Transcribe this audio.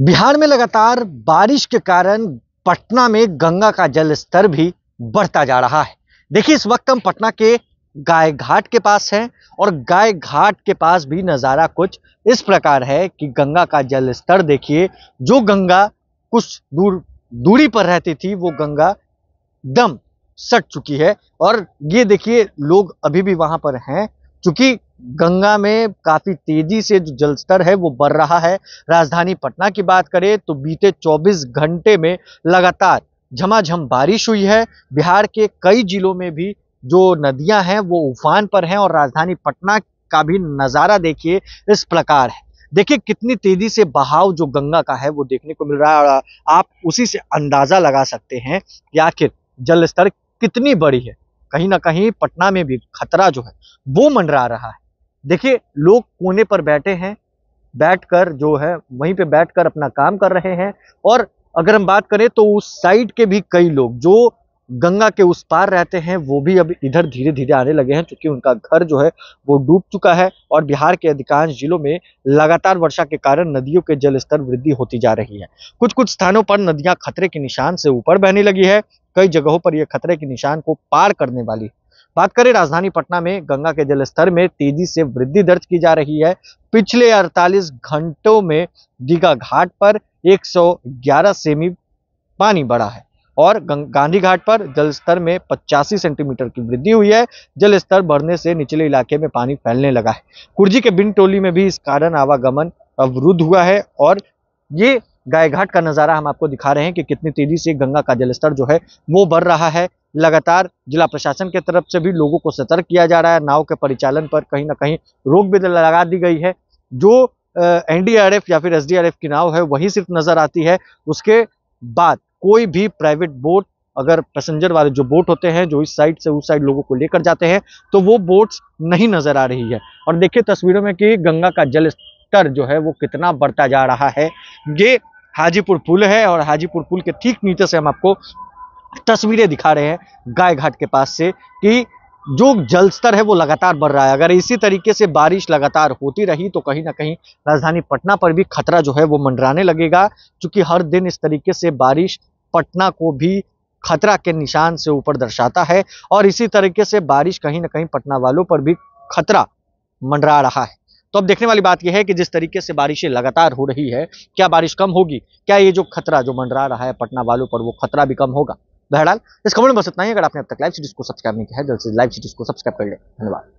बिहार में लगातार बारिश के कारण पटना में गंगा का जल स्तर भी बढ़ता जा रहा है देखिए इस वक्त हम पटना के गाय घाट के पास हैं और गाय घाट के पास भी नज़ारा कुछ इस प्रकार है कि गंगा का जल स्तर देखिए जो गंगा कुछ दूर दूरी पर रहती थी वो गंगा दम सट चुकी है और ये देखिए लोग अभी भी वहाँ पर हैं क्योंकि गंगा में काफ़ी तेजी से जो जलस्तर है वो बढ़ रहा है राजधानी पटना की बात करें तो बीते 24 घंटे में लगातार झमाझम बारिश हुई है बिहार के कई जिलों में भी जो नदियां हैं वो उफान पर हैं और राजधानी पटना का भी नज़ारा देखिए इस प्रकार है देखिए कितनी तेजी से बहाव जो गंगा का है वो देखने को मिल रहा है और आप उसी से अंदाजा लगा सकते हैं कि आखिर जल स्तर कितनी बड़ी है कहीं ना कहीं पटना में भी खतरा जो है वो मंडरा रहा है देखिए लोग कोने पर बैठे हैं बैठकर जो है वहीं पे बैठकर अपना काम कर रहे हैं और अगर हम बात करें तो उस साइड के भी कई लोग जो गंगा के उस पार रहते हैं वो भी अब इधर धीरे धीरे आने लगे हैं क्योंकि उनका घर जो है वो डूब चुका है और बिहार के अधिकांश जिलों में लगातार वर्षा के कारण नदियों के जल स्तर वृद्धि होती जा रही है कुछ कुछ स्थानों पर नदियां खतरे के निशान से ऊपर बहने लगी है कई जगहों पर यह खतरे के निशान को पार करने वाली बात करें राजधानी पटना में गंगा के जलस्तर में तेजी से वृद्धि दर्ज की जा रही है पिछले 48 घंटों में दीघा घाट पर 111 सेमी पानी बढ़ा है और गांधी घाट पर जल स्तर में पचासी सेंटीमीटर की वृद्धि हुई है जल स्तर बढ़ने से निचले इलाके में पानी फैलने लगा है कुर्जी के बिन टोली में भी इस कारण आवागमन अवरुद्ध हुआ है और ये गाय घाट का नज़ारा हम आपको दिखा रहे हैं कि कितनी तेजी से गंगा का जलस्तर जो है वो बढ़ रहा है लगातार जिला प्रशासन के तरफ से भी लोगों को सतर्क किया जा रहा है नाव के परिचालन पर कहीं ना कहीं रोक भी लगा दी गई है जो एनडीआरएफ या फिर एसडीआरएफ की नाव है वही सिर्फ नज़र आती है उसके बाद कोई भी प्राइवेट बोट अगर पैसेंजर वाले जो बोट होते हैं जो इस साइड से उस साइड लोगों को लेकर जाते हैं तो वो बोट्स नहीं नजर आ रही है और देखिए तस्वीरों में कि गंगा का जल स्तर जो है वो कितना बढ़ता जा रहा है ये हाजीपुर पुल है और हाजीपुर पुल के ठीक नीचे से हम आपको तस्वीरें दिखा रहे हैं गाय घाट के पास से कि जो जल स्तर है वो लगातार बढ़ रहा है अगर इसी तरीके से बारिश लगातार होती रही तो कहीं ना कहीं राजधानी पटना पर भी खतरा जो है वो मंडराने लगेगा क्योंकि हर दिन इस तरीके से बारिश पटना को भी खतरा के निशान से ऊपर दर्शाता है और इसी तरीके से बारिश कहीं ना कहीं पटना वालों पर भी खतरा मंडरा रहा है तो अब देखने वाली बात यह है कि जिस तरीके से बारिशें लगातार हो रही है क्या बारिश कम होगी क्या ये जो खतरा जो मंडरा रहा है पटना वालों पर वो खतरा भी कम होगा बहरहाल इस खबर में बस इतना ही अगर आपने अब तक लाइव सीरीज को सब्सक्राइब नहीं किया है जल्द से लाइव सीरीज को सब्सक्राइब कर लें धन्यवाद